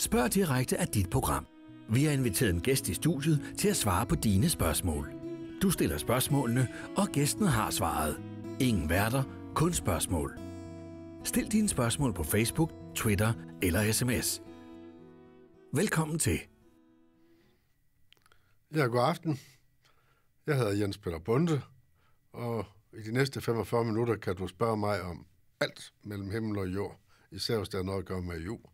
Spørg direkte af dit program. Vi har inviteret en gæst i studiet til at svare på dine spørgsmål. Du stiller spørgsmålene, og gæsten har svaret. Ingen værter, kun spørgsmål. Stil dine spørgsmål på Facebook, Twitter eller sms. Velkommen til. Ja, god aften. Jeg hedder Jens Peter Bunde, og i de næste 45 minutter kan du spørge mig om alt mellem himmel og jord, især hvis der er noget at gøre med jord.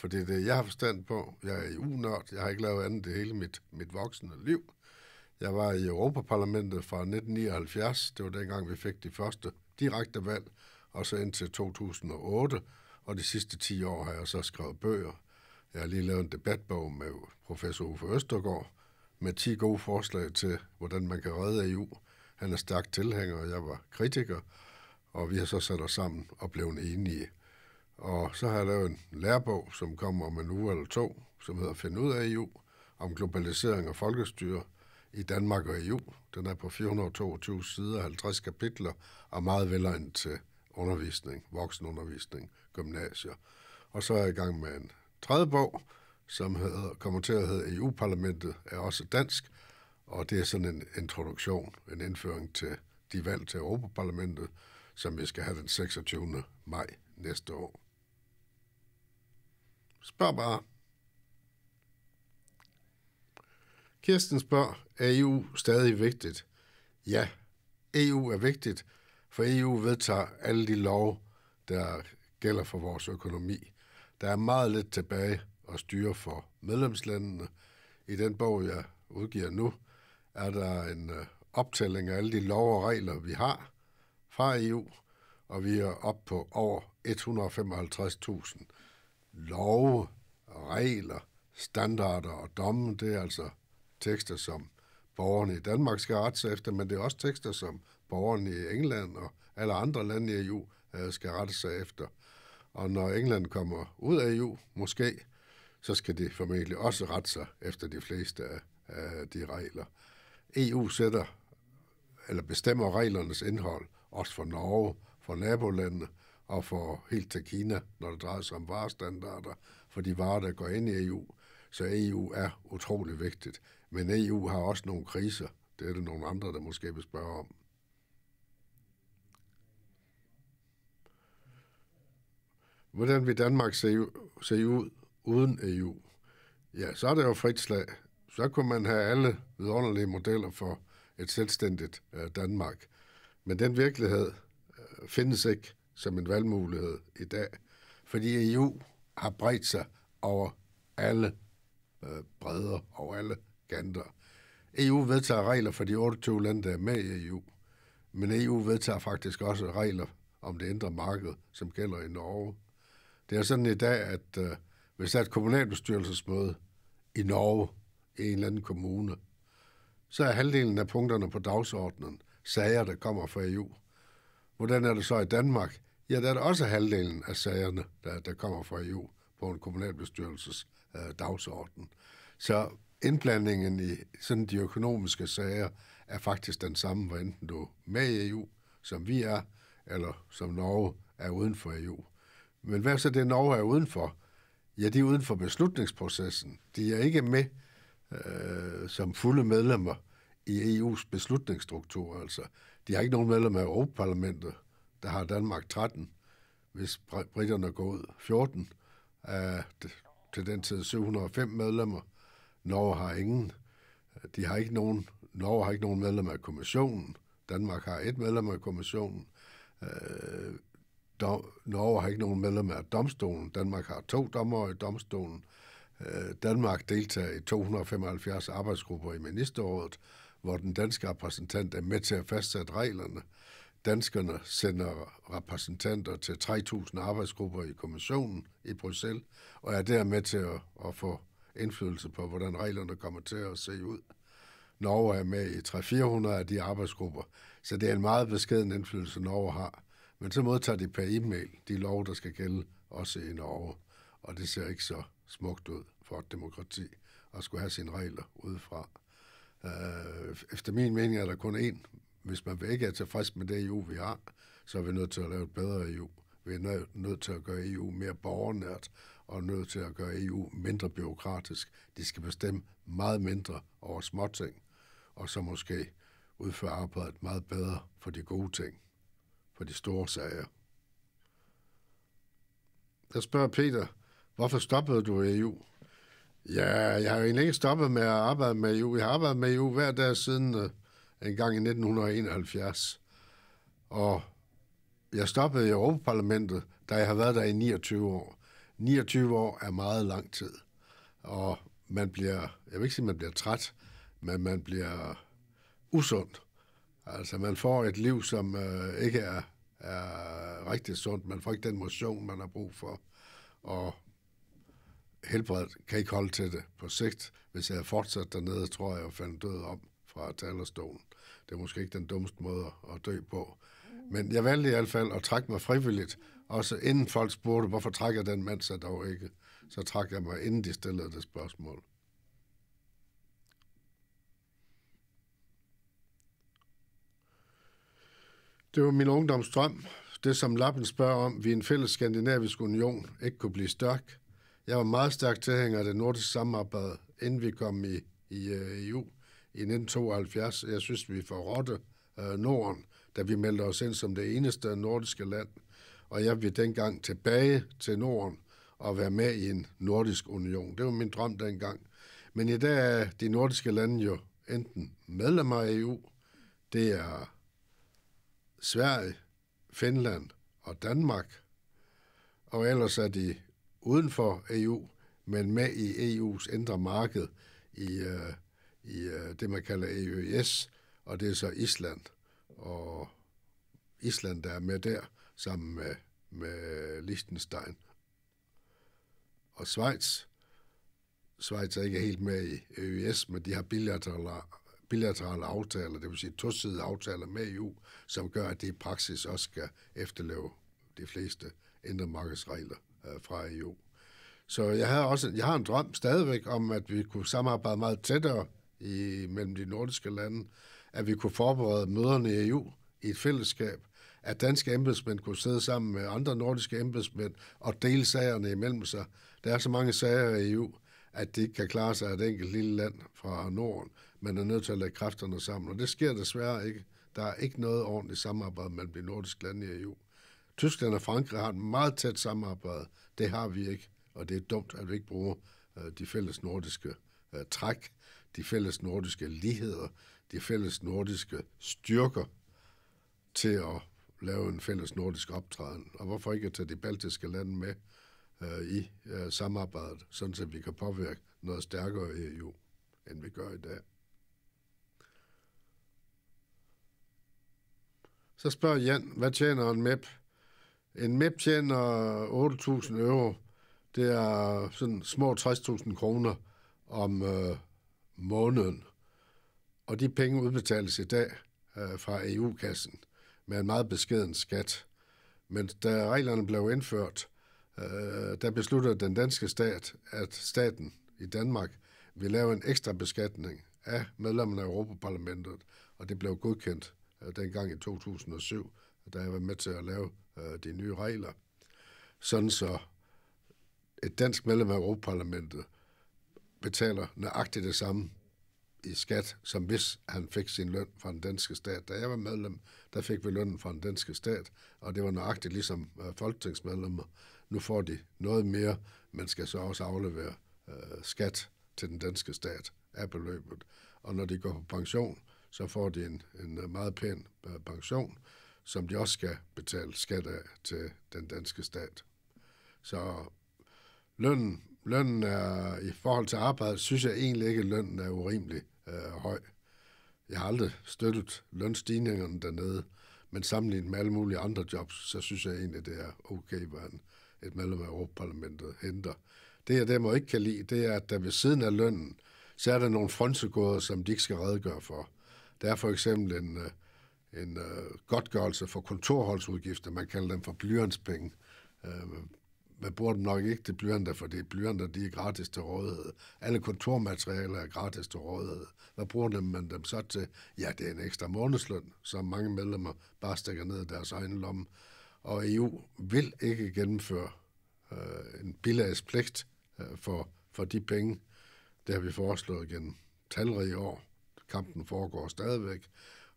For det er det, jeg har forstand på. Jeg er EU-nørd. Jeg har ikke lavet andet det hele mit, mit voksne liv. Jeg var i Europaparlamentet fra 1979. Det var dengang, vi fik de første direkte valg. Og så indtil 2008. Og de sidste 10 år har jeg så skrevet bøger. Jeg har lige lavet en debatbog med professor Uffe Østergaard med 10 gode forslag til, hvordan man kan redde EU. Han er stærk tilhænger, og jeg var kritiker, og vi har så sat os sammen og blevet enige og så har jeg lavet en lærebog, som kommer om en uge eller to, som hedder Find ud af EU, om globalisering og folkestyre i Danmark og EU. Den er på 422 sider, 50 kapitler og meget velegnet til undervisning, voksenundervisning, gymnasier. Og så er jeg i gang med en tredje bog, som hedder, kommer til at hedde EU-parlamentet, er også dansk, og det er sådan en introduktion, en indføring til de valg til Europaparlamentet, som vi skal have den 26. maj næste år. Spørg bare. Kirsten spørger, er EU stadig vigtigt? Ja, EU er vigtigt, for EU vedtager alle de lov, der gælder for vores økonomi. Der er meget lidt tilbage at styre for medlemslandene. I den bog, jeg udgiver nu, er der en øh, optælling af alle de lov og regler, vi har fra EU, og vi er oppe på over 155.000 love, regler, standarder og domme, det er altså tekster, som borgerne i Danmark skal rette sig efter, men det er også tekster, som borgerne i England og alle andre lande i EU øh, skal rette sig efter. Og når England kommer ud af EU, måske, så skal de formentlig også rette sig efter de fleste af de regler. EU sætter eller bestemmer reglernes indhold, også for Norge, for nabolandene, og for helt til Kina, når det drejer sig om varestandarder for de varer, der går ind i EU. Så EU er utrolig vigtigt. Men EU har også nogle kriser. Det er det nogle andre, der måske vil spørge om. Hvordan vil Danmark se, se ud uden EU? Ja, så er det jo frit slag. Så kunne man have alle vidunderlige modeller for et selvstændigt øh, Danmark. Men den virkelighed øh, findes ikke som en valgmulighed i dag, fordi EU har bredt sig over alle øh, bredder, og alle kanter. EU vedtager regler for de 28 lande, der er med i EU, men EU vedtager faktisk også regler om det indre marked, som gælder i Norge. Det er sådan i dag, at øh, hvis der er et kommunalbestyrelsesmøde i Norge, i en eller anden kommune, så er halvdelen af punkterne på dagsordenen sager, der kommer fra EU. Hvordan er det så i Danmark? Ja, der er det også halvdelen af sagerne, der, der kommer fra EU på en kommunalbestyrelses øh, dagsorden. Så indblandingen i sådan de økonomiske sager er faktisk den samme, hvor enten du er med i EU, som vi er, eller som Norge er uden for EU. Men hvad så det, Norge er uden for? Ja, de er uden for beslutningsprocessen. De er ikke med øh, som fulde medlemmer i EU's beslutningsstruktur. Altså, de har ikke nogen medlemmer af Europaparlamentet. Der har Danmark 13, hvis britterne går ud 14. Uh, til den tid 705 medlemmer. Norge har ingen. De har ikke nogen, Norge har ikke nogen medlemmer af kommissionen. Danmark har et medlem af kommissionen. Øh, Norge har ikke nogen medlemmer af domstolen. Danmark har to dommer i domstolen. Øh, Danmark deltager i 275 arbejdsgrupper i ministerrådet hvor den danske repræsentant er med til at fastsætte reglerne. Danskerne sender repræsentanter til 3.000 arbejdsgrupper i kommissionen i Bruxelles, og er der med til at, at få indflydelse på, hvordan reglerne kommer til at se ud. Norge er med i 300-400 af de arbejdsgrupper, så det er en meget beskeden indflydelse, Norge har. Men så modtager de per e-mail de lov, der skal gælde også i Norge, og det ser ikke så smukt ud for et demokrati at skulle have sine regler udefra. Øh, efter min mening er der kun én. Hvis man ikke er tilfreds med det EU, vi har, så er vi nødt til at lave et bedre EU. Vi er nødt til at gøre EU mere borgernært, og nødt til at gøre EU mindre byråkratisk. De skal bestemme meget mindre over småting, og så måske udføre arbejdet meget bedre for de gode ting, for de store sager. Jeg spørger Peter, hvorfor stoppede du EU? Ja, jeg har jo egentlig ikke stoppet med at arbejde med EU. Jeg har arbejdet med EU hver dag siden uh, en gang i 1971. Og jeg stoppede i Europaparlamentet, da jeg har været der i 29 år. 29 år er meget lang tid. Og man bliver, jeg vil ikke sige, man bliver træt, men man bliver usund. Altså, man får et liv, som uh, ikke er, er rigtig sundt. Man får ikke den motion, man har brug for. Og helbred kan ikke holde til det på sigt. Hvis jeg havde fortsat dernede, tror jeg, jeg fandt død om fra talerstolen. Det er måske ikke den dummeste måde at dø på. Men jeg valgte i hvert fald at trække mig frivilligt. så inden folk spurgte, hvorfor trækker den mand sig dog ikke, så trækker jeg mig, inden de stillede det spørgsmål. Det var min ungdomsdrøm. Det, som Lappen spørger om, vi en fælles skandinavisk union ikke kunne blive stærk, jeg var meget stærk tilhænger af det nordiske samarbejde, inden vi kom i, i uh, øh, EU i 1972. Jeg synes, vi forrådte uh, øh, Norden, da vi meldte os ind som det eneste nordiske land. Og jeg vil dengang tilbage til Norden og være med i en nordisk union. Det var min drøm dengang. Men i dag er de nordiske lande jo enten medlemmer af EU, det er Sverige, Finland og Danmark, og ellers er de uden for EU, men med i EU's indre marked i, øh, i øh, det, man kalder EØS, og det er så Island. Og Island, der er med der, sammen med, med Liechtenstein. Og Schweiz, Schweiz er ikke helt med i EØS, men de har bilaterale, bilaterale aftaler, det vil sige tosidige aftaler med EU, som gør, at de i praksis også skal efterleve de fleste indre markedsregler øh, fra EU. Så jeg, havde også, jeg har en drøm stadigvæk om, at vi kunne samarbejde meget tættere i, mellem de nordiske lande, at vi kunne forberede møderne i EU i et fællesskab, at danske embedsmænd kunne sidde sammen med andre nordiske embedsmænd og dele sagerne imellem sig. Der er så mange sager i EU, at det ikke kan klare sig af et enkelt lille land fra Norden. Man er nødt til at lægge kræfterne sammen, og det sker desværre ikke. Der er ikke noget ordentligt samarbejde mellem de nordiske lande i EU. Tyskland og Frankrig har et meget tæt samarbejde. Det har vi ikke, og det er dumt, at vi ikke bruger øh, de fælles nordiske øh, træk, de fælles nordiske ligheder, de fælles nordiske styrker til at lave en fælles nordisk optræden. Og hvorfor ikke tage de baltiske lande med øh, i øh, samarbejdet, sådan at vi kan påvirke noget stærkere i EU, end vi gør i dag. Så spørger Jan, hvad tjener en MEP en MEP tjener 8.000 euro. Det er sådan små 60.000 kroner om øh, måneden. Og de penge udbetales i dag øh, fra EU-kassen med en meget beskeden skat. Men da reglerne blev indført, øh, der besluttede den danske stat, at staten i Danmark vil lave en ekstra beskatning af medlemmerne af Europaparlamentet, og det blev godkendt øh, dengang i 2007, da jeg var med til at lave øh, de nye regler, sådan så et dansk medlem af Europaparlamentet betaler nøjagtigt det samme i skat, som hvis han fik sin løn fra den danske stat. Da jeg var medlem, der fik vi lønnen fra den danske stat, og det var nøjagtigt ligesom øh, folketingsmedlemmer. Nu får de noget mere, men skal så også aflevere øh, skat til den danske stat af beløbet. Og når de går på pension, så får de en, en øh, meget pæn øh, pension, som de også skal betale skat af til den danske stat. Så lønnen, lønnen er, i forhold til arbejdet, synes jeg egentlig ikke, at lønnen er urimelig øh, høj. Jeg har aldrig støttet lønstigningerne dernede, men sammenlignet med alle mulige andre jobs, så synes jeg egentlig, det er okay, hvad et medlem af Europaparlamentet henter. Det, jeg derimod ikke kan lide, det er, at der ved siden af lønnen, så er der nogle frontsegåder, som de ikke skal redegøre for. Der er for eksempel en, øh, en øh, godtgørelse for kontorholdsudgifter. Man kalder dem for blyantspenge. Øh, man bruger dem nok ikke til blyanter, er blyanter de er gratis til rådighed. Alle kontormaterialer er gratis til rådighed. Hvad bruger dem man dem så til? Ja, det er en ekstra månedsløn, som mange medlemmer bare stikker ned i deres egen lomme. Og EU vil ikke gennemføre øh, en bilagspligt øh, for, for de penge. Det har vi foreslået gennem talrige år. Kampen foregår stadigvæk,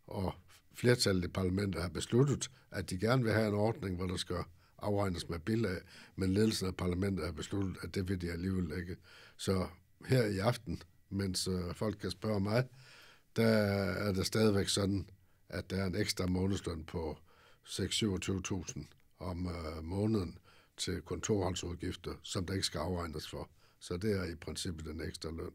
og flertallet i parlamentet har besluttet, at de gerne vil have en ordning, hvor der skal afregnes med billag, men ledelsen af parlamentet har besluttet, at det vil de alligevel ikke. Så her i aften, mens øh, folk kan spørge mig, der er det stadigvæk sådan, at der er en ekstra månedsløn på 6-27.000 om øh, måneden til kontorholdsudgifter, som der ikke skal afregnes for. Så det er i princippet den ekstra løn.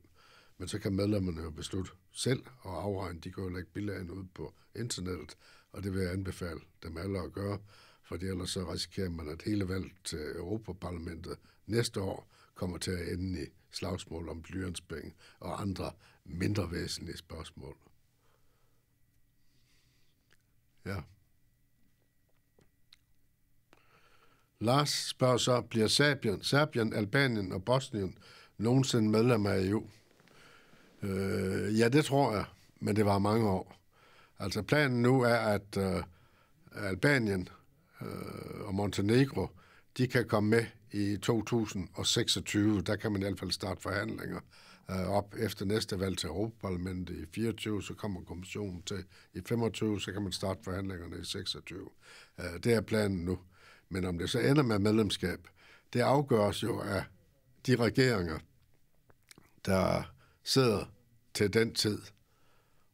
Men så kan medlemmerne jo beslutte, selv, og afregne. de kan jo lægge billederne ud på internettet, og det vil jeg anbefale dem alle at gøre, for ellers så risikerer man, at hele valget til Europaparlamentet næste år kommer til at ende i slagsmål om blyantspenge og andre mindre væsentlige spørgsmål. Ja. Lars spørger så, bliver Serbien, Serbien, Albanien og Bosnien nogensinde medlem af EU? Øh, ja, det tror jeg, men det var mange år. Altså planen nu er, at øh, Albanien øh, og Montenegro, de kan komme med i 2026. Der kan man i hvert fald starte forhandlinger øh, op efter næste valg til Europaparlamentet i 24, så kommer kommissionen til i 25, så kan man starte forhandlingerne i 26. Øh, det er planen nu. Men om det så ender med medlemskab, det afgøres jo af de regeringer, der sidder til den tid.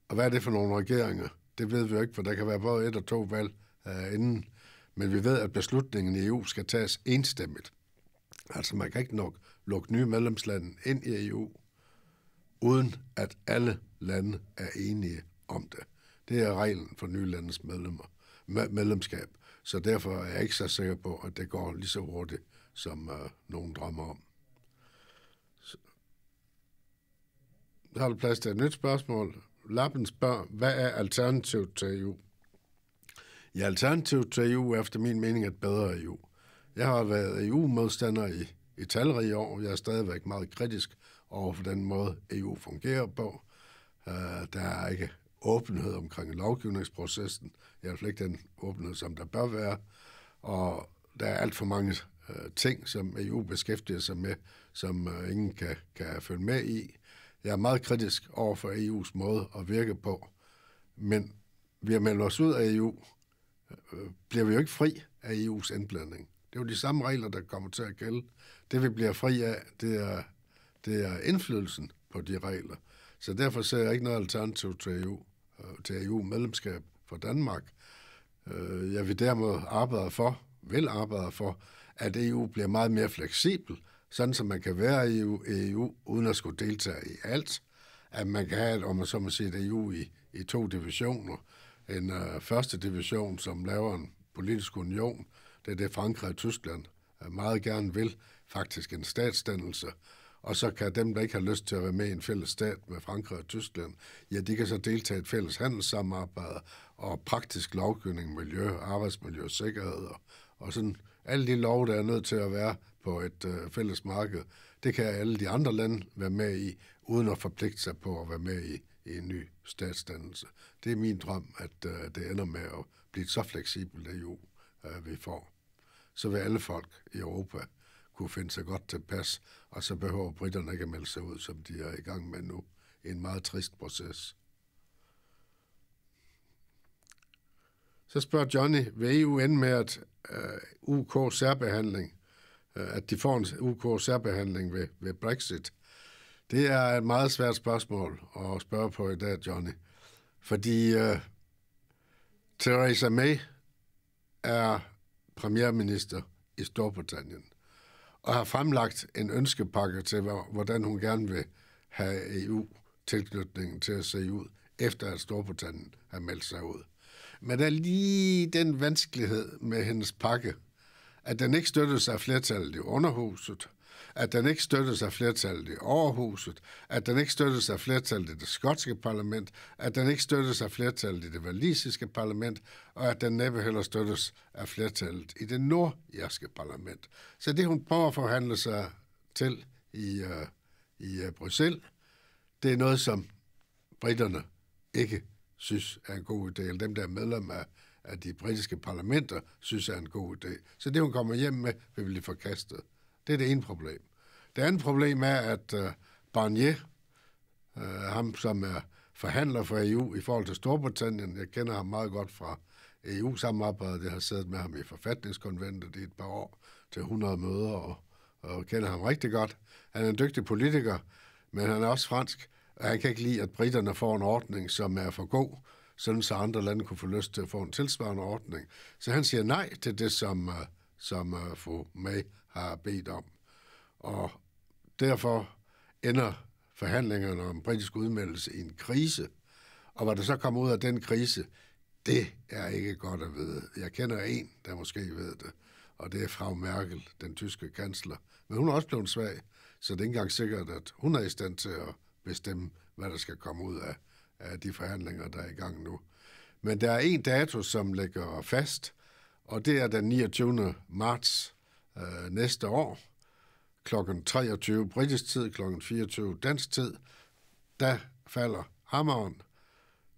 Og hvad er det for nogle regeringer? Det ved vi jo ikke, for der kan være både et og to valg uh, inden. Men vi ved, at beslutningen i EU skal tages enstemmigt. Altså man kan ikke nok lukke nye medlemslande ind i EU, uden at alle lande er enige om det. Det er reglen for nye landes medlemmer, med, medlemskab. Så derfor er jeg ikke så sikker på, at det går lige så hurtigt, som uh, nogen drømmer om. Så har du plads til et nyt spørgsmål. Lappen spørger, hvad er alternativet til EU? Ja, alternativet til EU er efter min mening et bedre EU. Jeg har været EU-modstander i, i talrige år. Jeg er stadigvæk meget kritisk over for den måde, EU fungerer på. Uh, der er ikke åbenhed omkring lovgivningsprocessen. Jeg har ikke den åbenhed, som der bør være. Og der er alt for mange uh, ting, som EU beskæftiger sig med, som uh, ingen kan, kan følge med i. Jeg er meget kritisk over for EU's måde at virke på, men vi har meldt os ud af EU, øh, bliver vi jo ikke fri af EU's indblanding. Det er jo de samme regler, der kommer til at gælde. Det vi bliver fri af, det er, det er indflydelsen på de regler. Så derfor ser jeg ikke noget alternativ til EU, øh, til EU-medlemskab for Danmark. Øh, jeg vil derimod arbejde for, vil arbejde for, at EU bliver meget mere fleksibel, sådan som man kan være i EU, EU uden at skulle deltage i alt, at man kan have, om man så må sige, et EU i, i to divisioner. En uh, første division, som laver en politisk union, det er det Frankrig og Tyskland øh, meget gerne vil, faktisk en statsdannelse, og så kan dem, der ikke har lyst til at være med i en fælles stat med Frankrig og Tyskland, ja, de kan så deltage i et fælles handelssamarbejde og praktisk lovgivning, miljø, arbejdsmiljø, sikkerhed og, og sådan alle de lov, der er nødt til at være på et øh, fælles marked. Det kan alle de andre lande være med i, uden at forpligte sig på at være med i, i en ny statsdannelse. Det er min drøm, at øh, det ender med at blive så fleksibelt EU, øh, vi får. Så vil alle folk i Europa kunne finde sig godt tilpas, og så behøver britterne ikke at melde sig ud, som de er i gang med nu. En meget trist proces. Så spørger Johnny, vil EU ende med at øh, UK særbehandling Øh, at de får en UK-særbehandling ved, ved Brexit? Det er et meget svært spørgsmål at spørge på i dag, Johnny. Fordi uh, Theresa May er premierminister i Storbritannien og har fremlagt en ønskepakke til, hvordan hun gerne vil have EU-tilknytningen til at se ud, efter at Storbritannien har meldt sig ud. Men der er lige den vanskelighed med hendes pakke, at den ikke støttes af flertallet i underhuset, at den ikke støttes af flertallet i Overhuset, at den ikke støttes af flertallet i det skotske parlament, at den ikke støttes af flertallet i det valisiske parlament, og at den næppe heller støttes af flertallet i det nordjerske parlament. Så det, hun prøver at forhandle sig til i, uh, i uh, Bruxelles, det er noget, som britterne ikke synes er en god idé, eller dem, der er medlem af at de britiske parlamenter synes er en god idé. Så det, hun kommer hjem med, vil blive forkastet. Det er det ene problem. Det andet problem er, at uh, Barnier, uh, ham som er forhandler for EU i forhold til Storbritannien, jeg kender ham meget godt fra EU-samarbejdet, jeg har siddet med ham i forfatningskonventet i et par år til 100 møder, og, og kender ham rigtig godt. Han er en dygtig politiker, men han er også fransk, og han kan ikke lide, at britterne får en ordning, som er for god, sådan så andre lande kunne få lyst til at få en tilsvarende ordning. Så han siger nej til det, som, øh, som øh, fru May har bedt om. Og derfor ender forhandlingerne om britisk udmeldelse i en krise. Og hvad der så kommer ud af den krise, det er ikke godt at vide. Jeg kender en, der måske ved det, og det er Frau Merkel, den tyske kansler. Men hun er også blevet svag, så det er ikke engang sikkert, at hun er i stand til at bestemme, hvad der skal komme ud af af de forhandlinger, der er i gang nu. Men der er en dato, som ligger fast, og det er den 29. marts øh, næste år, kl. 23 britisk tid, kl. 24 dansk tid, der falder hammeren.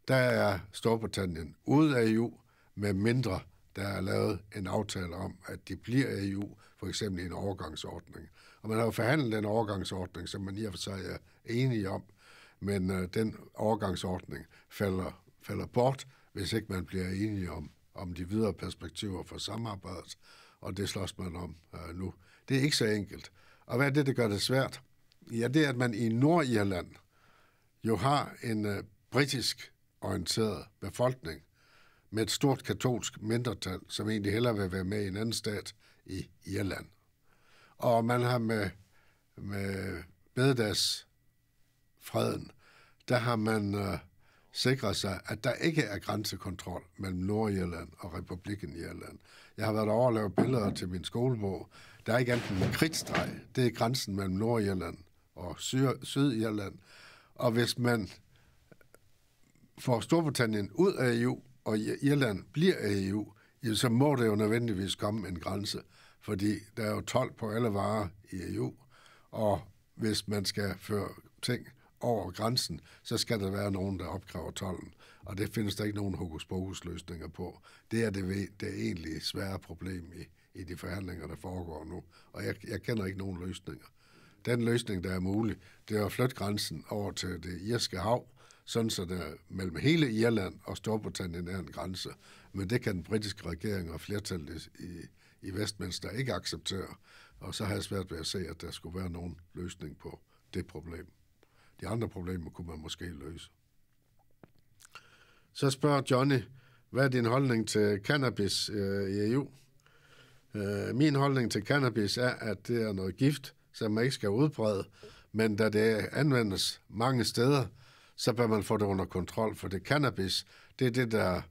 Der er Storbritannien ude af EU, med mindre der er lavet en aftale om, at de bliver i EU, for eksempel i en overgangsordning. Og man har jo forhandlet den overgangsordning, som man i og for sig er enige om, men øh, den overgangsordning falder, falder bort, hvis ikke man bliver enige om, om de videre perspektiver for samarbejdet, og det slås man om øh, nu. Det er ikke så enkelt. Og hvad er det, der gør det svært? Ja, det er, at man i Nordirland jo har en øh, britisk orienteret befolkning med et stort katolsk mindretal, som egentlig hellere vil være med i en anden stat i Irland. Og man har med, med bededags freden, der har man øh, sikret sig, at der ikke er grænsekontrol mellem Nordjylland og Republiken Irland. Jeg har været over og lavet billeder til min skolebog. Der er ikke andet en kridtstreg. Det er grænsen mellem Nordjylland og Sy- Sydirland. Og hvis man får Storbritannien ud af EU, og Irland bliver af EU, så må det jo nødvendigvis komme en grænse, fordi der er jo 12 på alle varer i EU, og hvis man skal føre ting over grænsen, så skal der være nogen, der opkræver tollen. Og det findes der ikke nogen hokus pokus løsninger på. Det er det, det er egentlig svære problem i, i de forhandlinger, der foregår nu. Og jeg, jeg kender ikke nogen løsninger. Den løsning, der er mulig, det er at flytte grænsen over til det irske hav, sådan så der mellem hele Irland og Storbritannien er en grænse. Men det kan den britiske regering og flertallet i, i Westminster ikke acceptere. Og så har jeg svært ved at se, at der skulle være nogen løsning på det problem. De andre problemer kunne man måske løse. Så spørger Johnny, hvad er din holdning til cannabis øh, i EU? Øh, min holdning til cannabis er, at det er noget gift, som man ikke skal udbrede, men da det anvendes mange steder, så bør man få det under kontrol, for det cannabis, det er det, der,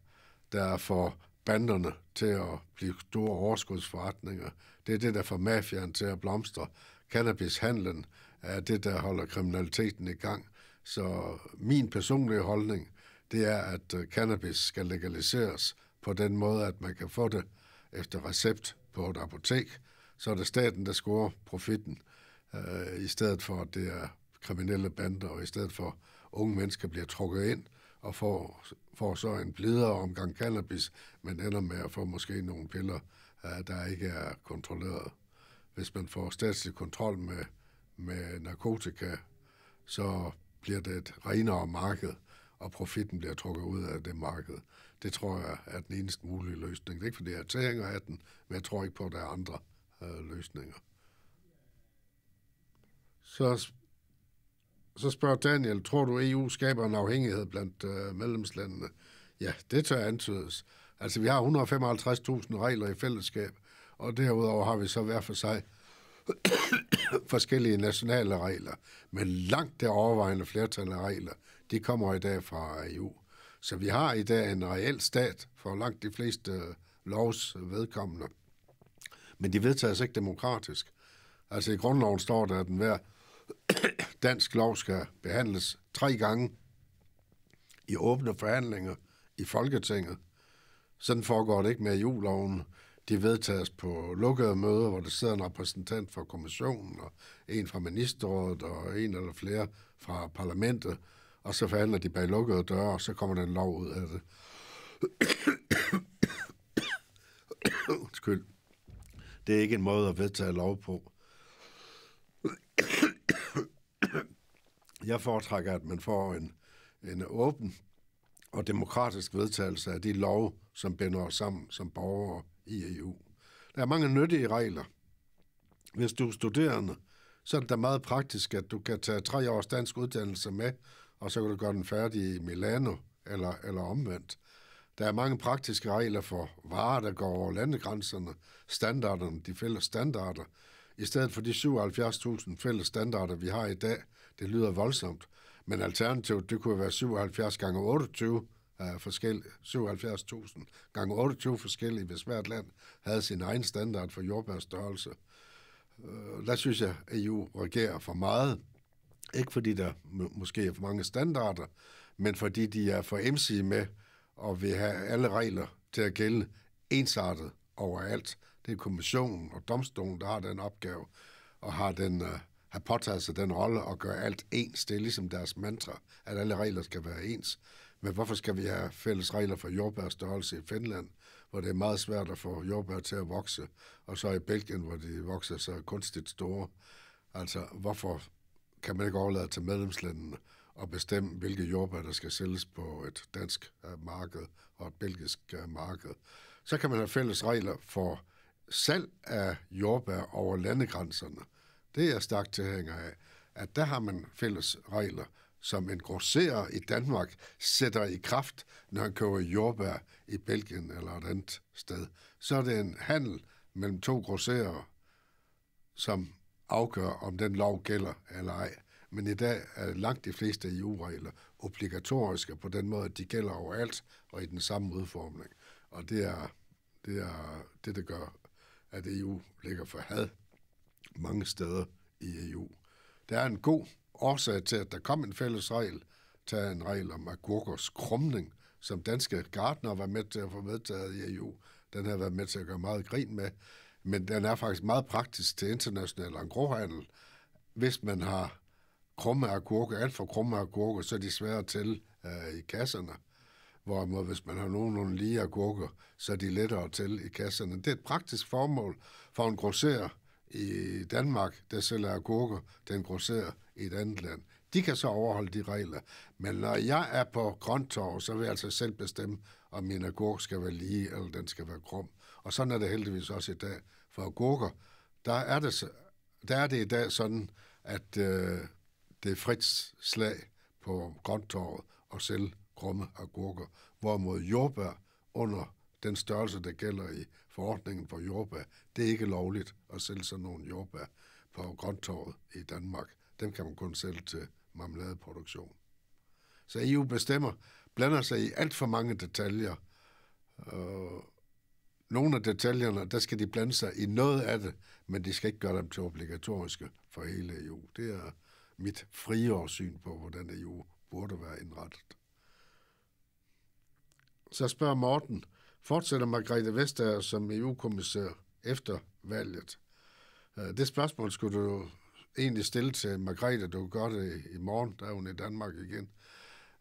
der får banderne til at blive store overskudsforretninger. Det er det, der får mafiaen til at blomstre. Cannabishandlen, er det, der holder kriminaliteten i gang. Så min personlige holdning, det er, at øh, cannabis skal legaliseres på den måde, at man kan få det efter recept på et apotek, så er det staten, der scorer profitten, øh, i stedet for, at det er kriminelle bander, og i stedet for, unge mennesker bliver trukket ind og får, får så en blidere omgang cannabis, men ender med at få måske nogle piller, øh, der ikke er kontrolleret. Hvis man får statslig kontrol med med narkotika, så bliver det et renere marked, og profitten bliver trukket ud af det marked. Det tror jeg er den eneste mulige løsning. Det er ikke, fordi jeg er tilhænger af den, men jeg tror ikke på, at der er andre øh, løsninger. Så, så spørger Daniel, tror du, EU skaber en afhængighed blandt øh, medlemslandene? Ja, det tør antydes. Altså, vi har 155.000 regler i fællesskab, og derudover har vi så hver for sig forskellige nationale regler, men langt det overvejende flertal af regler, de kommer i dag fra EU. Så vi har i dag en reel stat for langt de fleste øh, lovs vedkommende. Men de vedtages ikke demokratisk. Altså i grundloven står der, at den hver dansk lov skal behandles tre gange i åbne forhandlinger i Folketinget. Sådan foregår det ikke med EU-loven. De vedtages på lukkede møder, hvor der sidder en repræsentant fra kommissionen, og en fra ministerrådet, og en eller flere fra parlamentet, og så forhandler de bag lukkede døre, og så kommer der en lov ud af det. Undskyld. Det er ikke en måde at vedtage lov på. Jeg foretrækker, at man får en, en åben og demokratisk vedtagelse af de lov, som binder os sammen som borgere i e EU. Der er mange nyttige regler. Hvis du er studerende, så er det meget praktisk, at du kan tage tre års dansk uddannelse med, og så kan du gøre den færdig i Milano eller, eller omvendt. Der er mange praktiske regler for varer, der går over landegrænserne, standarderne, de fælles standarder. I stedet for de 77.000 fælles standarder, vi har i dag, det lyder voldsomt. Men alternativt, det kunne være 77 gange 28, af forskellige 77.000 gange 28 forskellige, hvis hvert land havde sin egen standard for jordbærstørrelse. Øh, der synes jeg, at EU regerer for meget. Ikke fordi der måske er for mange standarder, men fordi de er for emsige med og vil have alle regler til at gælde ensartet overalt. Det er kommissionen og domstolen, der har den opgave og har den øh, har påtaget sig den rolle og gøre alt ens. Det er ligesom deres mantra, at alle regler skal være ens. Men hvorfor skal vi have fælles regler for jordbærstørrelse i Finland, hvor det er meget svært at få jordbær til at vokse, og så i Belgien, hvor de vokser så kunstigt store? Altså, hvorfor kan man ikke overlade til medlemslandene at bestemme, hvilke jordbær, der skal sælges på et dansk øh, marked og et belgisk øh, marked? Så kan man have fælles regler for salg af jordbær over landegrænserne. Det er jeg stærkt tilhænger af, at der har man fælles regler, som en grosserer i Danmark sætter i kraft, når han køber jordbær i Belgien eller et andet sted. Så er det en handel mellem to grosserer, som afgør, om den lov gælder eller ej. Men i dag er langt de fleste EU-regler obligatoriske på den måde, at de gælder overalt og i den samme udformning. Og det er det, er det der gør, at EU ligger for had mange steder i EU. Der er en god årsag til, at der kom en fælles regel, tag en regel om agurkers krumning, som danske gardner var med til at få medtaget i EU. Den har været med til at gøre meget grin med, men den er faktisk meget praktisk til international angrohandel. Hvis man har krumme agurker, alt for krumme agurker, så er de svære til øh, i kasserne. Hvorimod hvis man har nogenlunde lige agurker, så er de lettere til i kasserne. Det er et praktisk formål for en grosserer, i Danmark, der sælger agurker den grosserer i et andet land. De kan så overholde de regler. Men når jeg er på grønttorv, så vil jeg altså selv bestemme, om min agurk skal være lige, eller den skal være krum. Og sådan er det heldigvis også i dag. For agurker, der er det, der er det i dag sådan, at øh, det er frit slag på grønttorvet og sælge krumme agurker. Hvorimod jordbær under den størrelse, der gælder i forordningen for jordbær, det er ikke lovligt at sælge sådan nogle jordbær på grønttorvet i Danmark. Dem kan man kun sælge til marmeladeproduktion. Så EU bestemmer, blander sig i alt for mange detaljer. Øh, nogle af detaljerne, der skal de blande sig i noget af det, men de skal ikke gøre dem til obligatoriske for hele EU. Det er mit friere syn på, hvordan EU burde være indrettet. Så spørger Morten, fortsætter Margrethe Vestager som EU-kommissær efter valget. Øh, det spørgsmål skulle du egentlig stille til Margrethe, du gør det i morgen, der er hun i Danmark igen.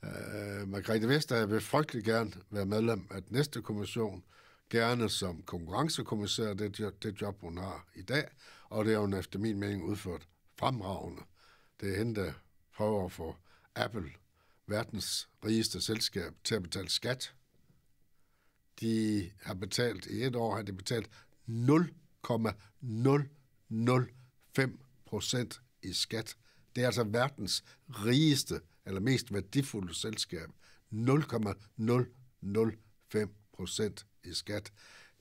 Uh, Margrethe Vestager vil frygtelig gerne være medlem af den næste kommission, gerne som konkurrencekommissær, det, det job, hun har i dag, og det er hun efter min mening udført fremragende. Det er hende, der prøver at få Apple, verdens rigeste selskab, til at betale skat. De har betalt, i et år har de betalt 0,005 procent i skat. Det er altså verdens rigeste eller mest værdifulde selskab. 0,005 procent i skat.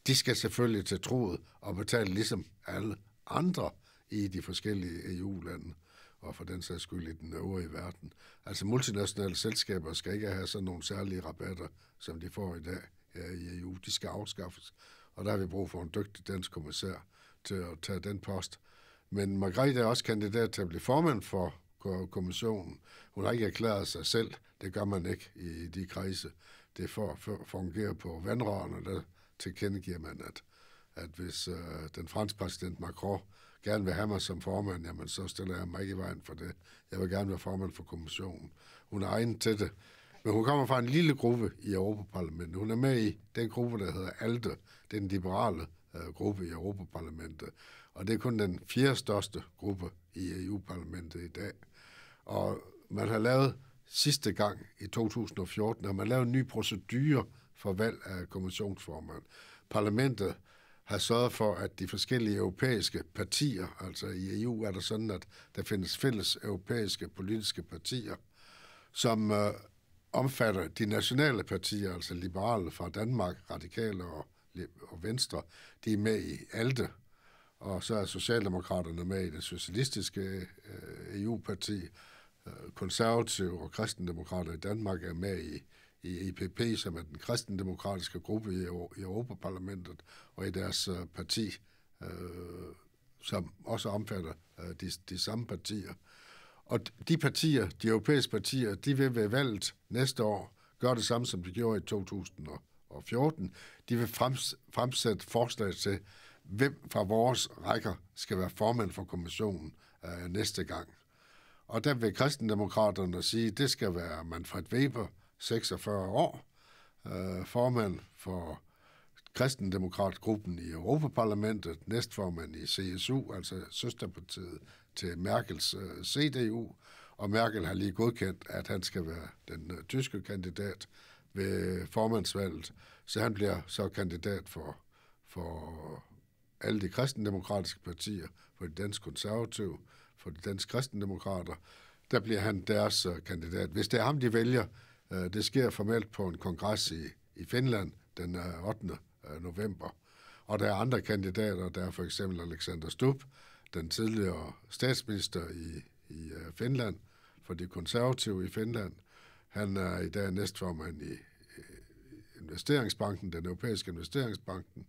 De skal selvfølgelig til troet og betale ligesom alle andre i de forskellige EU-lande og for den sags skyld i den øvrige verden. Altså multinationale selskaber skal ikke have sådan nogle særlige rabatter, som de får i dag her i EU. De skal afskaffes. Og der har vi brug for en dygtig dansk kommissær til at tage den post. Men Margrethe er også kandidat til at blive formand for kommissionen. Hun har ikke erklæret sig selv. Det gør man ikke i de kredse. Det for, for, fungere på vandrørene, der tilkendegiver man, at, at hvis øh, den franske præsident Macron gerne vil have mig som formand, jamen så stiller jeg mig ikke i vejen for det. Jeg vil gerne være formand for kommissionen. Hun er egen til det. Men hun kommer fra en lille gruppe i Europaparlamentet. Hun er med i den gruppe, der hedder ALDE, den liberale øh, gruppe i Europaparlamentet. Og det er kun den fjerde største gruppe i EU-parlamentet i dag. Og man har lavet sidste gang i 2014, har man lavet en ny procedure for valg af kommissionsformand. Parlamentet har sørget for, at de forskellige europæiske partier, altså i EU er det sådan, at der findes fælles europæiske politiske partier, som øh, omfatter de nationale partier, altså liberale fra Danmark, radikale og, og venstre, de er med i ALDE, og så er Socialdemokraterne med i det socialistiske øh, EU-parti, øh, konservative og kristendemokrater i Danmark er med i, i EPP, som er den kristendemokratiske gruppe i, i Europaparlamentet, og i deres øh, parti, øh, som også omfatter øh, de, de samme partier. Øh, og de partier, de europæiske partier, de vil ved valget næste år gøre det samme, som de gjorde i 2014. De vil frems, fremsætte forslag til, hvem fra vores rækker skal være formand for kommissionen øh, næste gang. Og der vil kristendemokraterne sige, at det skal være Manfred Weber, 46 år, øh, formand for kristendemokratgruppen i Europaparlamentet, næstformand i CSU, altså søsterpartiet til Merkels øh, CDU, og Merkel har lige godkendt, at han skal være den øh, tyske kandidat ved formandsvalget, så han bliver så kandidat for, for alle de kristendemokratiske partier, for de danske konservative, for de danske kristendemokrater, der bliver han deres øh, kandidat. Hvis det er ham, de vælger, øh, det sker formelt på en kongres i, i Finland den øh, 8. Øh, november. Og der er andre kandidater, der er for eksempel Alexander Stubb, den tidligere statsminister i, i øh, Finland, for de konservative i Finland. Han er i dag næstformand i øh, Investeringsbanken, den europæiske investeringsbanken.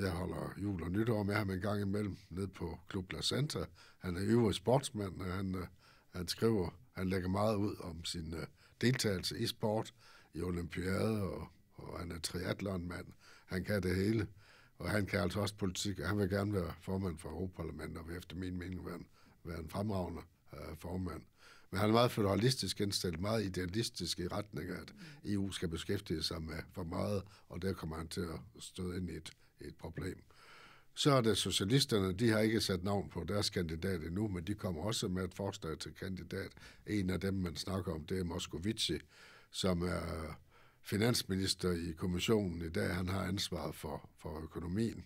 Jeg holder jul og nytår med ham en gang imellem ned på Klub La Santa. Han er øvrigt sportsmand, og han, øh, han skriver, han lægger meget ud om sin deltagelse i sport, i olympiade, og, og han er triathlonmand. Han kan det hele. Og han kan altså også politik. Han vil gerne være formand for Europaparlamentet, og vil efter min mening være en, være en fremragende øh, formand. Men han er meget federalistisk indstillet, meget idealistisk i retning af, at EU skal beskæftige sig med for meget, og der kommer han til at støde ind i et, et problem. Så er det socialisterne, de har ikke sat navn på deres kandidat endnu, men de kommer også med et forslag til kandidat. En af dem, man snakker om, det er Moskovici, som er finansminister i kommissionen i dag. Han har ansvaret for, for økonomien.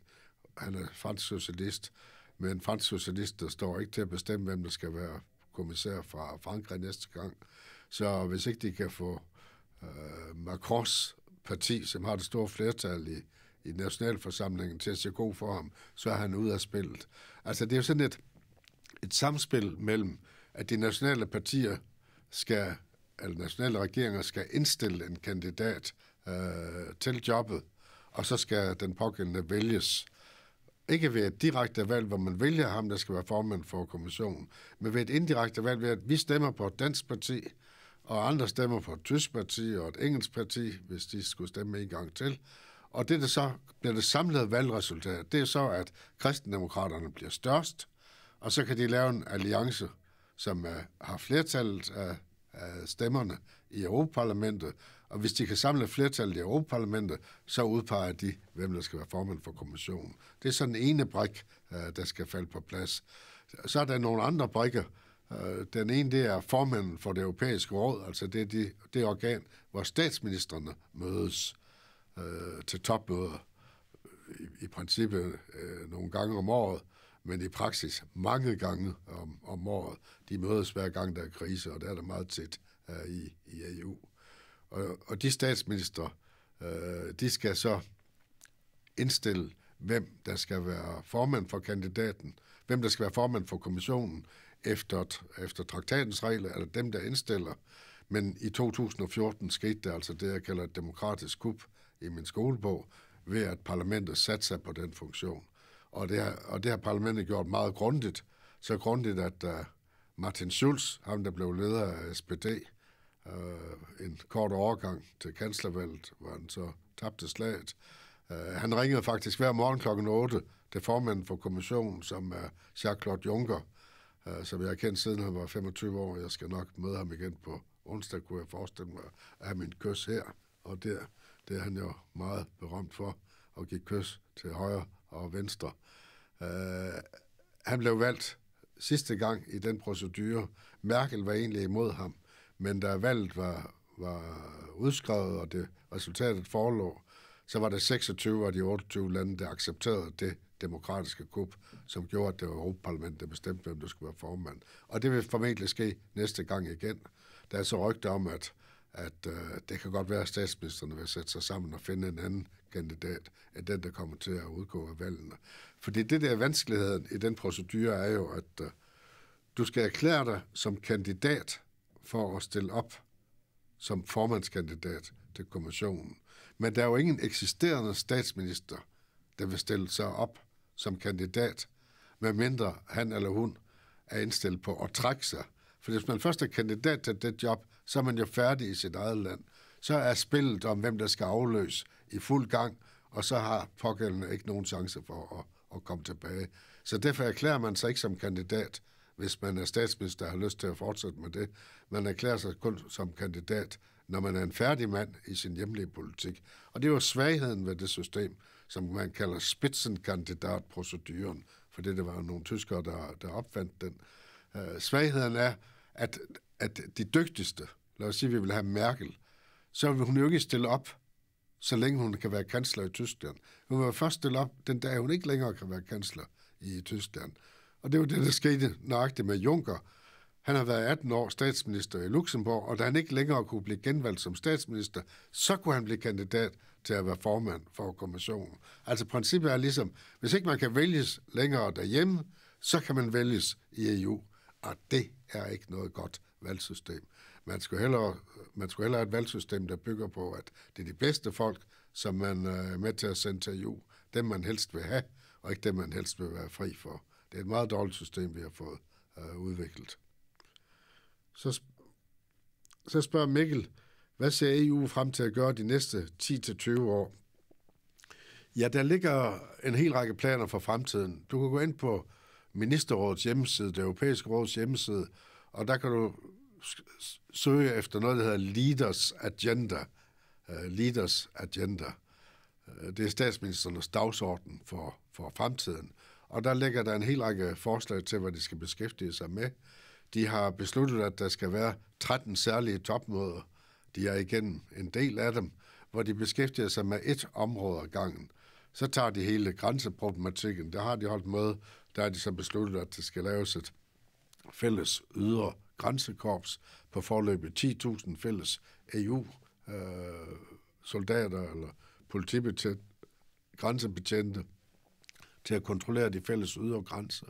Han er fransk socialist, men fransk socialist der står ikke til at bestemme, hvem der skal være kommissær fra Frankrig næste gang. Så hvis ikke de kan få øh, Macrons parti, som har det store flertal i, i nationalforsamlingen, til at se god for ham, så er han ude af spillet. Altså det er jo sådan et, et samspil mellem, at de nationale partier skal eller nationale regeringer skal indstille en kandidat øh, til jobbet, og så skal den pågældende vælges. Ikke ved et direkte valg, hvor man vælger ham, der skal være formand for kommissionen, men ved et indirekte valg, ved at vi stemmer på et dansk parti, og andre stemmer på et tysk parti og et engelsk parti, hvis de skulle stemme en gang til. Og det, der så bliver det samlede valgresultat, det er så, at kristendemokraterne bliver størst, og så kan de lave en alliance, som uh, har flertallet af af stemmerne i Europaparlamentet, og hvis de kan samle flertal i Europaparlamentet, så udpeger de, hvem der skal være formand for kommissionen. Det er sådan en ene brik, øh, der skal falde på plads. Så er der nogle andre brikker. Øh, den ene, det er formanden for det europæiske råd, altså det er de, det organ, hvor statsministerne mødes øh, til topmøder i, i princippet øh, nogle gange om året. Øh, men i praksis mange gange om, om året. De mødes hver gang, der er krise, og der er der meget tæt uh, i, i EU. Og, og de statsminister, uh, øh, de skal så indstille, hvem der skal være formand for kandidaten, hvem der skal være formand for kommissionen, efter, efter traktatens regler, eller dem, der indstiller. Men i 2014 skete der altså det, jeg kalder et demokratisk kup i min skolebog, ved at parlamentet satte sig på den funktion. Og det, har, og det har parlamentet gjort meget grundigt. Så grundigt, at uh, Martin Schulz, ham der blev leder af SPD, uh, øh, en kort overgang til kanslervalget, hvor han så tabte slaget, uh, han ringede faktisk hver morgen kl. 8 til formanden for kommissionen, som er Jacques-Claude Juncker, uh, som jeg har kendt siden han var 25 år. Jeg skal nok møde ham igen på onsdag, kunne jeg forestille mig, at min kys her og der. Det er han jo meget berømt for, at give kys til højre og Venstre. Uh, han blev valgt sidste gang i den procedure. Merkel var egentlig imod ham, men da valget var, var udskrevet, og det resultatet forelå, så var det 26 af de 28 lande, der accepterede det demokratiske kup, som gjorde, at det var Europaparlamentet, der bestemte, hvem der skulle være formand. Og det vil formentlig ske næste gang igen. Der er så rygter om, at, at uh, det kan godt være, at statsministerne vil sætte sig sammen og finde en anden kandidat er den, der kommer til at udgå af valgene. Fordi det der vanskeligheden i den procedure er jo, at uh, du skal erklære dig som kandidat for at stille op som formandskandidat til kommissionen. Men der er jo ingen eksisterende statsminister, der vil stille sig op som kandidat, medmindre han eller hun er indstillet på at trække sig. For hvis man først er kandidat til det job, så er man jo færdig i sit eget land. Så er spillet om, hvem der skal afløse i fuld gang, og så har pågældende ikke nogen chance for at, at komme tilbage. Så derfor erklærer man sig ikke som kandidat, hvis man er statsminister og har lyst til at fortsætte med det. Man erklærer sig kun som kandidat, når man er en færdig mand i sin hjemlige politik. Og det var svagheden ved det system, som man kalder spitsenkandidatproceduren, for det der var nogle tyskere, der, der opfandt den. Uh, svagheden er, at, at de dygtigste, lad os sige, vi vil have Merkel, så vil hun jo ikke stille op så længe hun kan være kansler i Tyskland. Hun var først stille op den dag, hun ikke længere kan være kansler i Tyskland. Og det var det, der skete nøjagtigt med Juncker. Han har været 18 år statsminister i Luxembourg, og da han ikke længere kunne blive genvalgt som statsminister, så kunne han blive kandidat til at være formand for kommissionen. Altså princippet er ligesom, hvis ikke man kan vælges længere derhjemme, så kan man vælges i EU. Og det er ikke noget godt valgsystem. Man skulle hellere man skulle heller have et valgsystem, der bygger på, at det er de bedste folk, som man øh, er med til at sende til EU. Dem, man helst vil have, og ikke dem, man helst vil være fri for. Det er et meget dårligt system, vi har fået øh, udviklet. Så, så spørger Mikkel, hvad ser EU frem til at gøre de næste 10-20 år? Ja, der ligger en hel række planer for fremtiden. Du kan gå ind på Ministerrådets hjemmeside, det europæiske råds hjemmeside, og der kan du søge efter noget, der hedder Leaders Agenda. Øh, leaders Agenda. Øh, det er statsministerens dagsorden for, for fremtiden. Og der ligger der en hel række forslag til, hvad de skal beskæftige sig med. De har besluttet, at der skal være 13 særlige topmøder. De er igen en del af dem, hvor de beskæftiger sig med et område ad gangen. Så tager de hele grænseproblematikken. Der har de holdt med. Der har de så besluttet, at der skal laves et fælles ydre grænsekorps på forløbet 10.000 fælles EU-soldater øh, eller politibetjente, grænsebetjente til at kontrollere de fælles ydre grænser.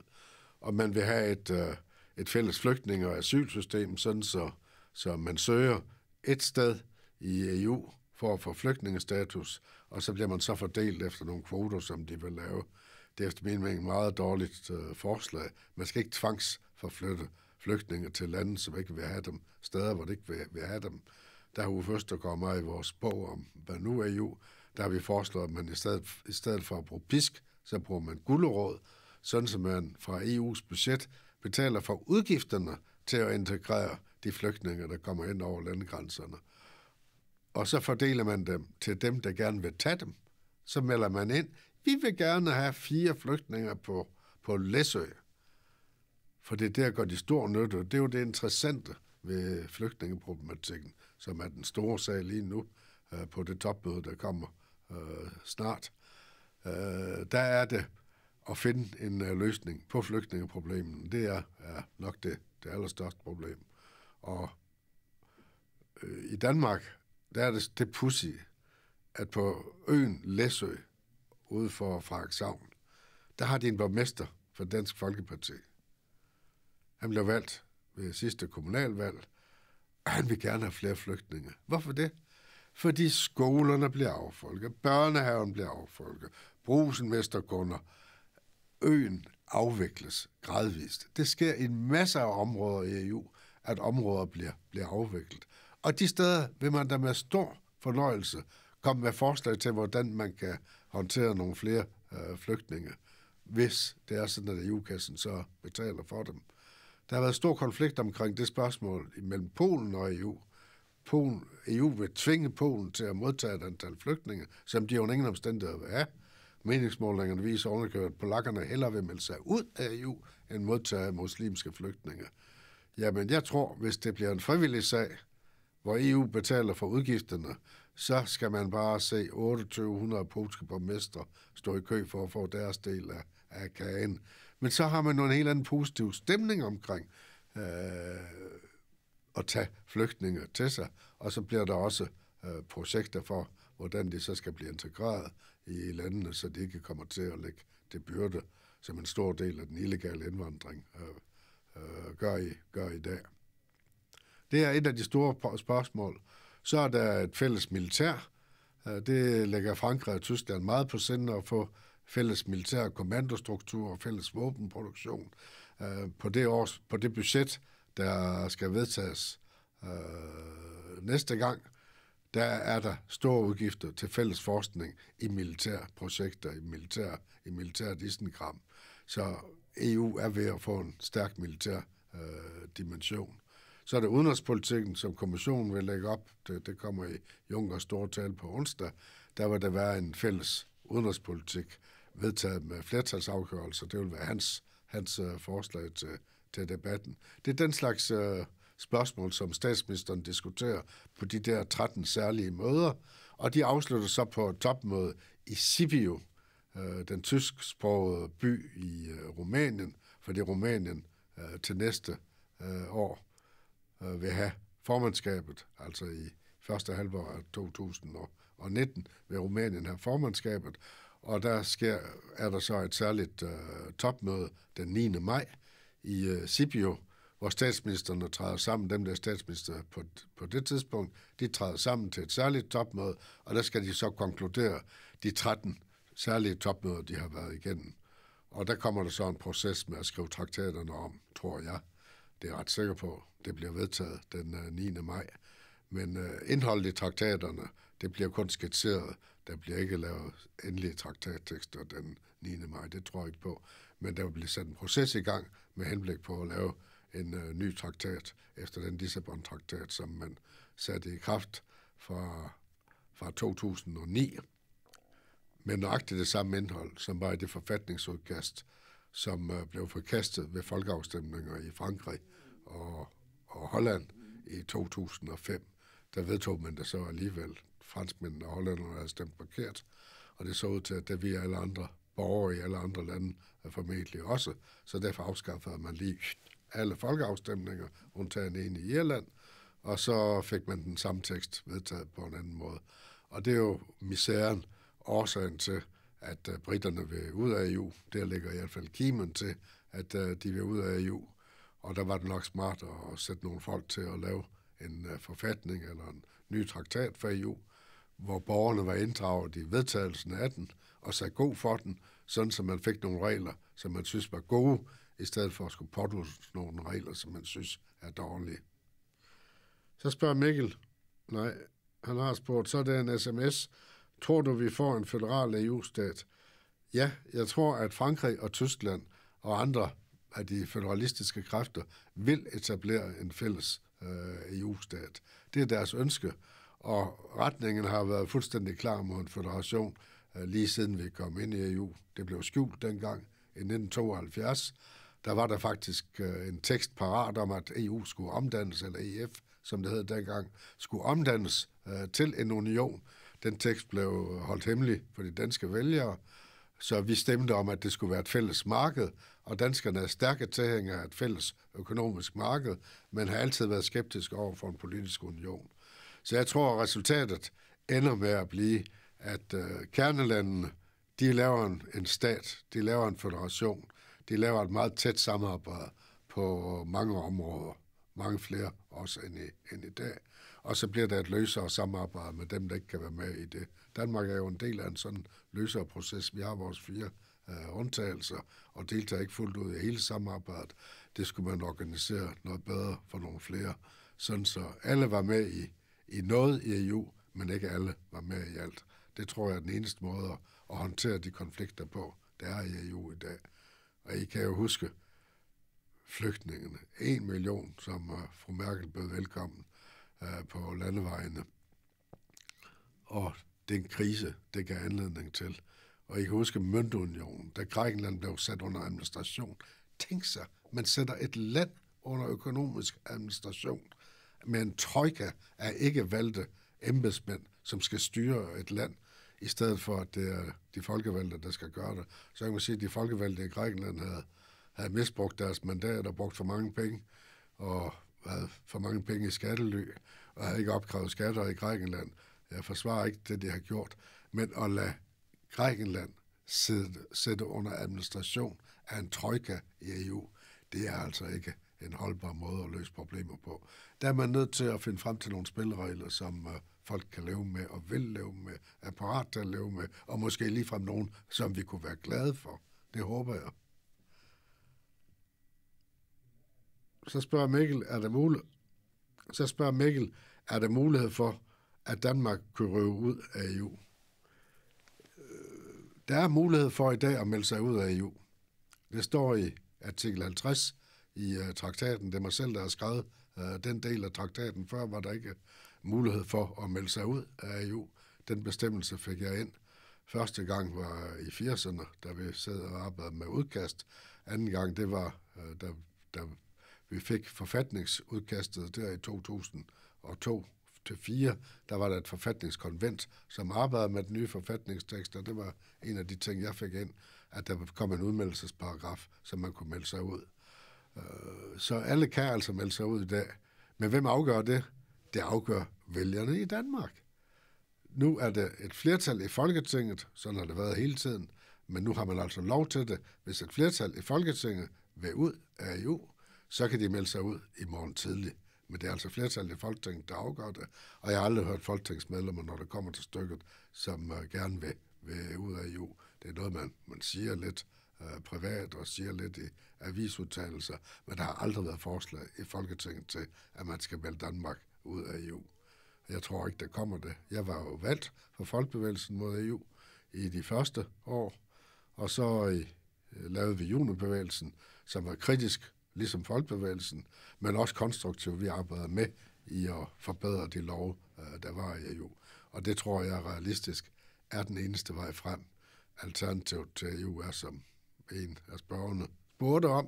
Og man vil have et, øh, et fælles flygtninge- og asylsystem, sådan så, så man søger et sted i EU for at få flygtningestatus, og så bliver man så fordelt efter nogle kvoter, som de vil lave. Det er efter min mening meget dårligt øh, forslag. Man skal ikke tvangsforflytte flygtninge til lande, som ikke vil have dem, steder, hvor det ikke vil, vil have dem. Der har først at komme i vores bog om, hvad nu er jo, der har vi foreslået, at man i stedet, i stedet for at bruge pisk, så bruger man gulderåd, sådan som man fra EU's budget betaler for udgifterne til at integrere de flygtninge, der kommer ind over landegrænserne. Og så fordeler man dem til dem, der gerne vil tage dem. Så melder man ind, vi vil gerne have fire flygtninge på, på Læsø. For det der gør de stor nytte, og det er jo det interessante ved flygtningeproblematikken, som er den store sag lige nu øh, på det topmøde, der kommer øh, snart. Øh, der er det at finde en øh, løsning på flygtningeproblemet. Det er, er nok det, det allerstørste problem. Og øh, i Danmark, der er det, det pussy, at på øen Læsø, ude for Frederikshavn, der har de en borgmester for Dansk Folkeparti. Han blev valgt ved sidste kommunalvalg, og han vil gerne have flere flygtninge. Hvorfor det? Fordi skolerne bliver affolket, børnehaven bliver affolket, brusen mester kunder, øen afvikles gradvist. Det sker i en masse af områder i EU, at områder bliver, bliver afviklet. Og de steder vil man da med stor fornøjelse komme med forslag til, hvordan man kan håndtere nogle flere øh, flygtninge, hvis det er sådan, at EU-kassen så betaler for dem. Der har været stor konflikt omkring det spørgsmål mellem Polen og EU. Polen, EU vil tvinge Polen til at modtage et antal flygtninge, som de under ingen omstændigheder vil have. Meningsmålingerne viser underkørt, at polakkerne hellere vil melde sig ud af EU, end modtage muslimske flygtninge. Jamen, jeg tror, hvis det bliver en frivillig sag, hvor EU betaler for udgifterne, så skal man bare se 2800 polske borgmestre stå i kø for at få deres del af, af kagen. Men så har man nogle en helt anden positiv stemning omkring øh, at tage flygtninge til sig, og så bliver der også øh, projekter for, hvordan de så skal blive integreret i landene, så de ikke kommer til at lægge det byrde, som en stor del af den illegale indvandring øh, øh, gør, i, gør i dag. Det er et af de store spørgsmål. Så er der et fælles militær. Øh, det lægger Frankrig og Tyskland meget på sinde at få fælles militær kommandostruktur og fælles våbenproduktion øh, på, det års, på det budget, der skal vedtages øh, næste gang, der er der store udgifter til fælles forskning i militære projekter, i militær, i militær disengram. Så EU er ved at få en stærk militær øh, dimension. Så er det udenrigspolitikken, som kommissionen vil lægge op. Det, det kommer i Junkers store tale på onsdag. Der vil der være en fælles udenrigspolitik, vedtaget med flertalsafgørelse. Det vil være hans, hans øh, forslag til, til debatten. Det er den slags øh, spørgsmål, som statsministeren diskuterer på de der 13 særlige møder, og de afslutter så på et topmøde i Sibiu, øh, den tysksprogede by i øh, Rumænien, fordi Rumænien øh, til næste øh, år øh, vil have formandskabet, altså i første halvår af 2019 vil Rumænien have formandskabet, og der sker, er der så et særligt øh, topmøde den 9. maj i øh, Sibio, hvor statsministerne træder sammen, dem der er statsminister på, på det tidspunkt, de træder sammen til et særligt topmøde, og der skal de så konkludere de 13 særlige topmøder, de har været igennem. Og der kommer der så en proces med at skrive traktaterne om, tror jeg. Det er jeg ret sikker på. Det bliver vedtaget den 9. Øh, maj. Men øh, indholdet i traktaterne det bliver kun skitseret. Der bliver ikke lavet endelige traktattekster den 9. maj, det tror jeg ikke på. Men der vil blive sat en proces i gang med henblik på at lave en øh, ny traktat efter den Lissabon-traktat, som man satte i kraft fra, fra 2009 med nøjagtigt det samme indhold, som var i det forfatningsudkast, som øh, blev forkastet ved folkeafstemninger i Frankrig og, og Holland i 2005. Der vedtog man det så alligevel franskmændene og hollænderne havde stemt forkert, og det så ud til, at det vi alle andre borgere i alle andre lande formentlig også, så derfor afskaffede man lige alle folkeafstemninger, undtagen en i Irland, og så fik man den samme tekst vedtaget på en anden måde. Og det er jo misæren, årsagen til, at øh, britterne vil ud af EU. Der ligger i hvert fald kimen til, at øh, de vil ud af EU. Og der var det nok smart at sætte nogle folk til at lave en øh, forfatning eller en ny traktat for EU, hvor borgerne var inddraget i vedtagelsen af den, og sagde god for den, sådan så man fik nogle regler, som man synes var gode, i stedet for at skulle påduse nogle regler, som man synes er dårlige. Så spørger Mikkel, nej, han har spurgt, så er det en sms, tror du, vi får en federal EU-stat? Ja, jeg tror, at Frankrig og Tyskland og andre af de federalistiske kræfter vil etablere en fælles øh, EU-stat. Det er deres ønske, og retningen har været fuldstændig klar mod en federation øh, lige siden vi kom ind i EU. Det blev skjult dengang i 1972. Der var der faktisk øh, en tekst parat om, at EU skulle omdannes, eller EF, som det hed dengang, skulle omdannes øh, til en union. Den tekst blev holdt hemmelig for de danske vælgere, så vi stemte om, at det skulle være et fælles marked, og danskerne er stærke tilhængere af et fælles økonomisk marked, men har altid været skeptiske over for en politisk union. Så jeg tror, at resultatet ender med at blive, at øh, kernelandene, de laver en, en stat, de laver en federation, de laver et meget tæt samarbejde på mange områder, mange flere også end i, end i dag. Og så bliver der et løsere samarbejde med dem, der ikke kan være med i det. Danmark er jo en del af en sådan løsere proces. Vi har vores fire øh, undtagelser og deltager ikke fuldt ud i hele samarbejdet. Det skulle man organisere noget bedre for nogle flere, sådan så alle var med i i noget i EU, men ikke alle var med i alt. Det tror jeg er den eneste måde at håndtere de konflikter på, der er i EU i dag. Og I kan jo huske flygtningene. En million, som øh, fru Merkel bød velkommen øh, på landevejene. Og den krise, det gav anledning til. Og I kan huske møntunionen, da Grækenland blev sat under administration. Tænk sig, man sætter et land under økonomisk administration med en trojka af ikke valgte embedsmænd, som skal styre et land, i stedet for, at det er de folkevalgte, der skal gøre det. Så kan man sige, at de folkevalgte i Grækenland havde, havde misbrugt deres mandat og brugt for mange penge, og havde for mange penge i skattely, og havde ikke opkrævet skatter i Grækenland. Jeg forsvarer ikke det, de har gjort, men at lade Grækenland sidde, sætte under administration af en trojka i EU, det er altså ikke en holdbar måde at løse problemer på. Der er man nødt til at finde frem til nogle spilleregler, som øh, folk kan leve med og vil leve med, er parat til at leve med, og måske ligefrem nogen, som vi kunne være glade for. Det håber jeg. Så spørger Mikkel, er det muligt? Så spørger Mikkel, er der mulighed for, at Danmark kunne røve ud af EU? Øh, der er mulighed for i dag at melde sig ud af EU. Det står i artikel 50 i uh, traktaten. Det er mig selv, der har skrevet uh, den del af traktaten. Før var der ikke mulighed for at melde sig ud af EU. Den bestemmelse fik jeg ind. Første gang var i 80'erne, da vi sad og arbejdede med udkast. Anden gang, det var, uh, da, da vi fik forfatningsudkastet der i 2002 til 4, der var der et forfatningskonvent, som arbejdede med den nye forfatningstekst, og det var en af de ting, jeg fik ind, at der kom en udmeldelsesparagraf, som man kunne melde sig ud. Øh, så alle kan altså melde sig ud i dag. Men hvem afgør det? Det afgør vælgerne i Danmark. Nu er det et flertal i Folketinget, sådan har det været hele tiden, men nu har man altså lov til det. Hvis et flertal i Folketinget vil ud af EU, så kan de melde sig ud i morgen tidlig. Men det er altså flertallet i Folketinget, der afgør det. Og jeg har aldrig hørt folketingsmedlemmer, når det kommer til stykket, som øh, gerne vil, vil ud af EU. Det er noget, man, man siger lidt, Øh, privat og siger lidt i avisudtalelser, men der har aldrig været forslag i Folketinget til, at man skal melde Danmark ud af EU. Jeg tror ikke, der kommer det. Jeg var jo valgt for folkebevægelsen mod EU i de første år, og så øh, lavede vi junibevægelsen, som var kritisk, ligesom folkebevægelsen, men også konstruktiv. Vi arbejdede med i at forbedre de lov, øh, der var i EU. Og det tror jeg realistisk er den eneste vej frem. Alternativet til EU er, som en af spørgerne spurgte om,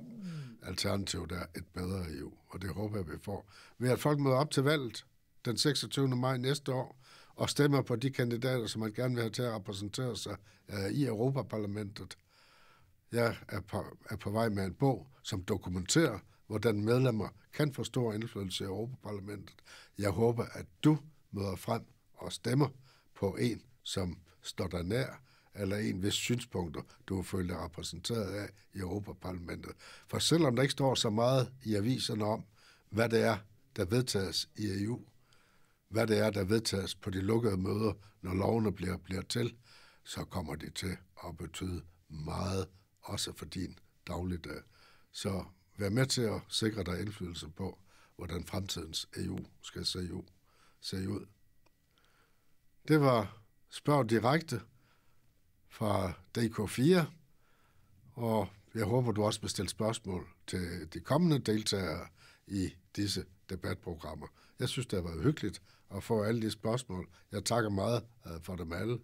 alternativet er et bedre EU, og det håber jeg, vi får. Ved at folk møder op til valget den 26. maj næste år, og stemmer på de kandidater, som man gerne vil have til at repræsentere sig øh, i Europaparlamentet. Jeg er på, er på vej med en bog, som dokumenterer, hvordan medlemmer kan få stor indflydelse i Europaparlamentet. Jeg håber, at du møder frem og stemmer på en, som står der nær, eller en vis synspunkter, du følt dig repræsenteret af i Europaparlamentet. For selvom der ikke står så meget i aviserne om, hvad det er, der vedtages i EU, hvad det er, der vedtages på de lukkede møder, når lovene bliver, bliver til, så kommer det til at betyde meget, også for din dagligdag. Så vær med til at sikre dig indflydelse på, hvordan fremtidens EU skal se ud. Se ud. Det var Spørg Direkte fra DK4, og jeg håber, du også vil stille spørgsmål til de kommende deltagere i disse debatprogrammer. Jeg synes, det har været hyggeligt at få alle de spørgsmål. Jeg takker meget øh, for dem alle.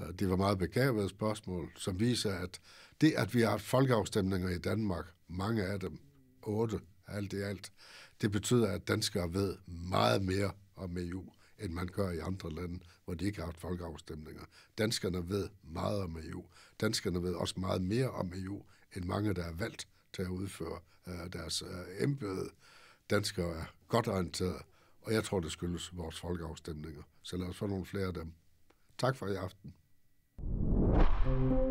Øh, det var meget begavede spørgsmål, som viser, at det, at vi har haft folkeafstemninger i Danmark, mange af dem, otte alt i alt, det betyder, at danskere ved meget mere om EU, end man gør i andre lande, hvor de ikke har haft folkeafstemninger. Danskerne ved meget om EU. Danskerne ved også meget mere om EU, end mange, der er valgt til at udføre øh, deres øh, embede. Danskere er godt orienteret, og jeg tror, det skyldes vores folkeafstemninger. Så lad os få nogle flere af dem. Tak for i aften. thank you